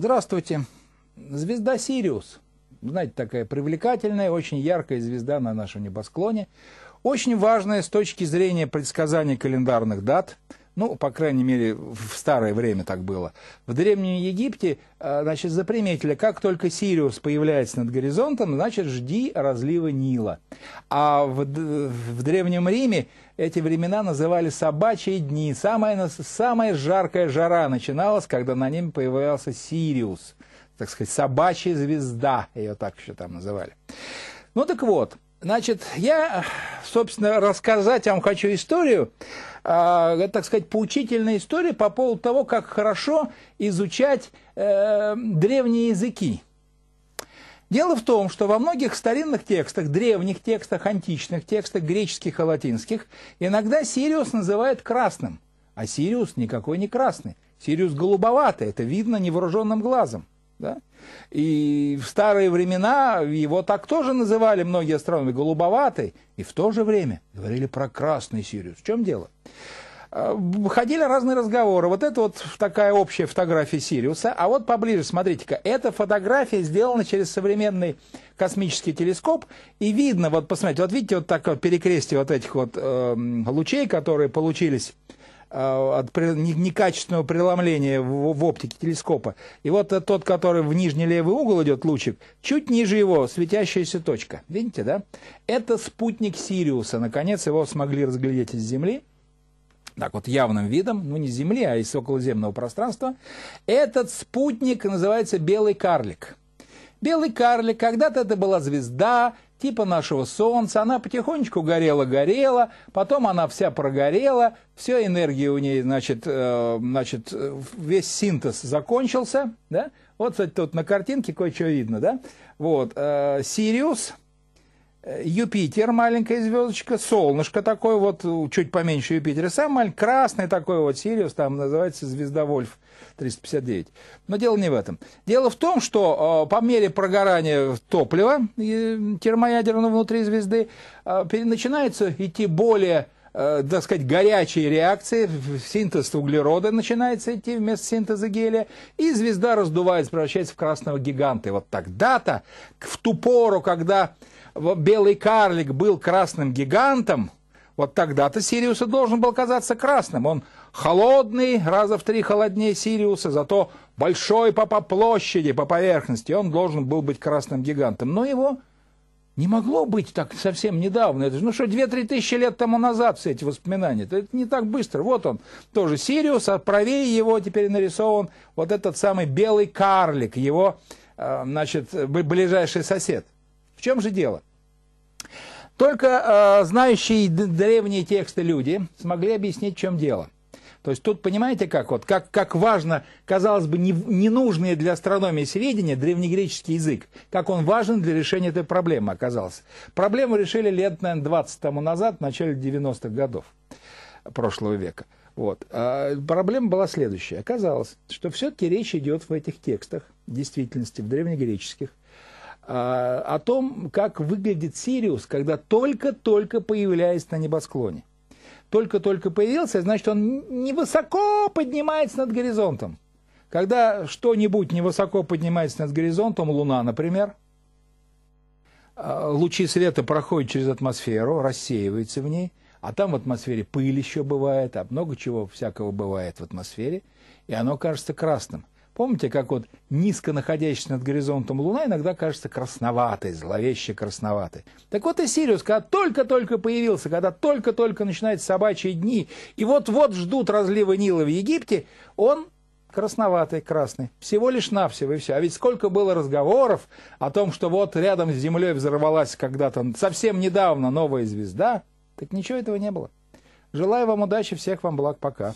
Здравствуйте. Звезда Сириус. Знаете, такая привлекательная, очень яркая звезда на нашем небосклоне. Очень важная с точки зрения предсказания календарных дат – ну, по крайней мере, в старое время так было. В Древнем Египте, э, значит, заприметили, как только Сириус появляется над горизонтом, значит, жди разлива Нила. А в, в Древнем Риме эти времена называли собачьи дни. Самая, самая жаркая жара начиналась, когда на ним появлялся Сириус. Так сказать, собачья звезда, ее так еще там называли. Ну так вот, значит, я, собственно, рассказать вам хочу историю, э, так сказать, поучительная история по поводу того, как хорошо изучать э, древние языки. Дело в том, что во многих старинных текстах, древних текстах, античных текстах, греческих и латинских, иногда Сириус называют красным, а Сириус никакой не красный. Сириус голубоватый, это видно невооруженным глазом. Да? И в старые времена его так тоже называли многие астрономы, голубоватый. И в то же время говорили про красный Сириус. В чем дело? А, ходили разные разговоры. Вот это вот такая общая фотография Сириуса. А вот поближе, смотрите-ка, эта фотография сделана через современный космический телескоп. И видно, вот посмотрите, вот видите вот такое перекрестие вот этих вот э, лучей, которые получились а, от некачественного преломления в оптике телескопа. И вот э, тот, который в нижний левый угол идет, лучик, чуть ниже его светящаяся точка. Видите, да? Это спутник Сириуса. Наконец его смогли разглядеть из Земли так вот явным видом, ну не с Земли, а из околоземного пространства. Этот спутник называется «Белый карлик». Белый карлик, когда-то это была звезда, типа нашего Солнца, она потихонечку горела-горела, потом она вся прогорела, все энергия у ней, значит, э, значит весь синтез закончился, да? Вот, кстати, тут на картинке кое-что видно, да? Вот, э, Сириус, Э, Юпитер, маленькая звездочка, солнышко такое вот, чуть поменьше Юпитера, самый маленький, красный такой вот, Сириус, там называется звезда Вольф 359. Но дело не в этом. Дело в том, что э, по мере прогорания топлива э, термоядерного внутри звезды начинается идти более э, так сказать, горячей реакции, синтез углерода начинается идти вместо синтеза гелия, и звезда раздувается, превращается в красного гиганта. И вот тогда-то, в ту пору, когда белый карлик был красным гигантом, вот тогда-то Сириуса должен был казаться красным. Он холодный, раза в три холоднее Сириуса, зато большой по, по площади, по поверхности. Он должен был быть красным гигантом. Но его не могло быть так совсем недавно. Это же, ну что, 2-3 тысячи лет тому назад все эти воспоминания. Это не так быстро. Вот он, тоже Сириус, а правее его теперь нарисован вот этот самый белый карлик, его, э, значит, ближайший сосед. В чем же дело? Только э, знающие древние тексты люди смогли объяснить, в чем дело – то есть тут понимаете, как, вот, как, как важно, казалось бы, не, ненужные для астрономии сведения, древнегреческий язык, как он важен для решения этой проблемы оказался. Проблему решили лет, наверное, 20 тому назад, в начале 90-х годов прошлого века. Вот. А проблема была следующая. Оказалось, что все-таки речь идет в этих текстах, в действительности, в древнегреческих, а, о том, как выглядит Сириус, когда только-только появляется на небосклоне только-только появился, значит, он невысоко поднимается над горизонтом. Когда что-нибудь невысоко поднимается над горизонтом, Луна, например, а, лучи света проходят через атмосферу, рассеиваются в ней, а там в атмосфере пыль еще бывает, а много чего всякого бывает в атмосфере, и оно кажется красным. Помните, как вот низко находящаяся над горизонтом Луна иногда кажется красноватой, зловеще красноватой. Так вот и Сириус, когда только-только появился, когда только-только начинаются собачьи дни, и вот-вот ждут разлива Нила в Египте, он красноватый, красный. Всего лишь навсего и все. А ведь сколько было разговоров о том, что вот рядом с Землей взорвалась когда-то совсем недавно новая звезда, так ничего этого не было. Желаю вам удачи, всех вам благ, пока.